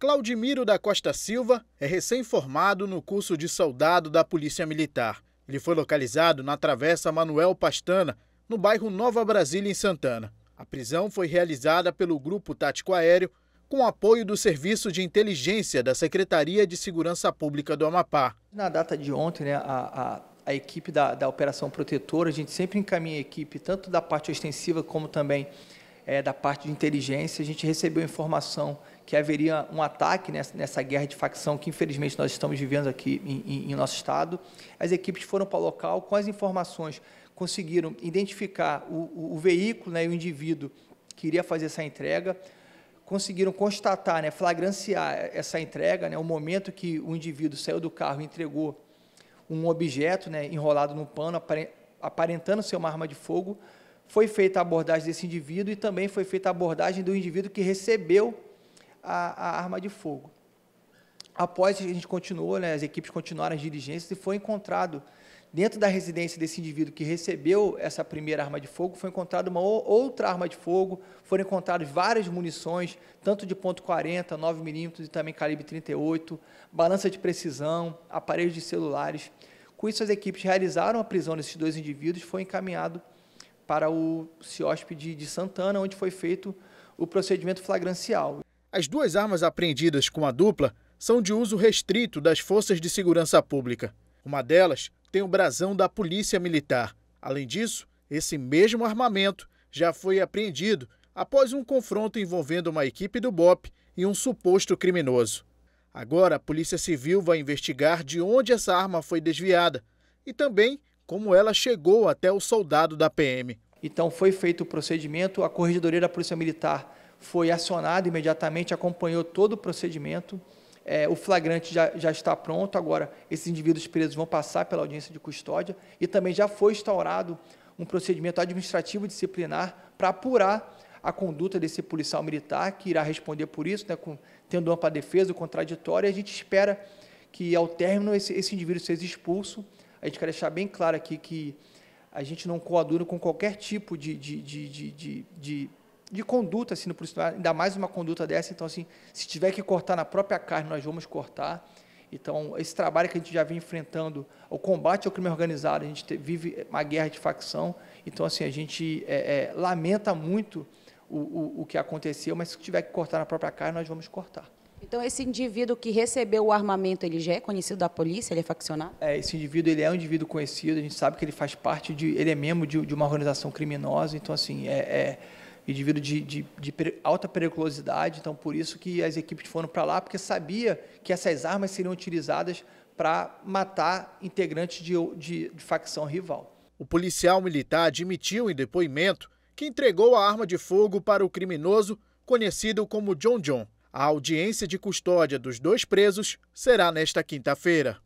Claudimiro da Costa Silva é recém-formado no curso de soldado da Polícia Militar. Ele foi localizado na Travessa Manuel Pastana, no bairro Nova Brasília, em Santana. A prisão foi realizada pelo Grupo Tático Aéreo, com apoio do Serviço de Inteligência da Secretaria de Segurança Pública do Amapá. Na data de ontem, né, a, a a equipe da, da Operação Protetora, a gente sempre encaminha a equipe, tanto da parte ostensiva como também é, da parte de inteligência, a gente recebeu informação que haveria um ataque nessa, nessa guerra de facção que, infelizmente, nós estamos vivendo aqui em, em, em nosso estado. As equipes foram para o local com as informações, conseguiram identificar o, o, o veículo né, e o indivíduo que iria fazer essa entrega, conseguiram constatar, né, flagranciar essa entrega, né, o momento que o indivíduo saiu do carro e entregou um objeto né, enrolado num pano, aparentando ser uma arma de fogo, foi feita a abordagem desse indivíduo e também foi feita a abordagem do indivíduo que recebeu a, a arma de fogo. Após a gente continuou, né, as equipes continuaram as diligências e foi encontrado dentro da residência desse indivíduo que recebeu essa primeira arma de fogo, foi encontrada uma outra arma de fogo, foram encontradas várias munições, tanto de ponto .40, 9 milímetros e também calibre 38, balança de precisão, aparelhos de celulares. Com isso, as equipes realizaram a prisão desses dois indivíduos, foi encaminhado para o CIOSP de Santana, onde foi feito o procedimento flagrancial. As duas armas apreendidas com a dupla são de uso restrito das forças de segurança pública. Uma delas tem o brasão da Polícia Militar. Além disso, esse mesmo armamento já foi apreendido após um confronto envolvendo uma equipe do BOP e um suposto criminoso. Agora, a Polícia Civil vai investigar de onde essa arma foi desviada e também como ela chegou até o soldado da PM. Então foi feito o procedimento, a Corregedoria da Polícia Militar foi acionada imediatamente, acompanhou todo o procedimento. É, o flagrante já, já está pronto, agora esses indivíduos presos vão passar pela audiência de custódia e também já foi instaurado um procedimento administrativo disciplinar para apurar a conduta desse policial militar, que irá responder por isso, né, com, tendo ampla defesa, contraditória, a gente espera que, ao término, esse, esse indivíduo seja expulso a gente quer deixar bem claro aqui que a gente não coaduna com qualquer tipo de, de, de, de, de, de, conduta assim, no profissional, ainda mais uma conduta dessa. Então, assim, se tiver que cortar na própria carne, nós vamos cortar. Então, esse trabalho que a gente já vem enfrentando, o combate ao crime organizado, a gente vive uma guerra de facção. Então, assim, a gente é, é, lamenta muito o, o, o que aconteceu, mas se tiver que cortar na própria carne, nós vamos cortar. Então, esse indivíduo que recebeu o armamento, ele já é conhecido da polícia? Ele é faccionado? É, esse indivíduo, ele é um indivíduo conhecido, a gente sabe que ele faz parte de... Ele é membro de, de uma organização criminosa, então, assim, é... é indivíduo de, de, de, alta periculosidade, então por isso que as equipes foram para lá, porque sabia que essas armas seriam utilizadas para matar integrantes de, de, de facção rival. O policial militar admitiu em depoimento que entregou a arma de fogo para o criminoso conhecido como John John. A audiência de custódia dos dois presos será nesta quinta-feira.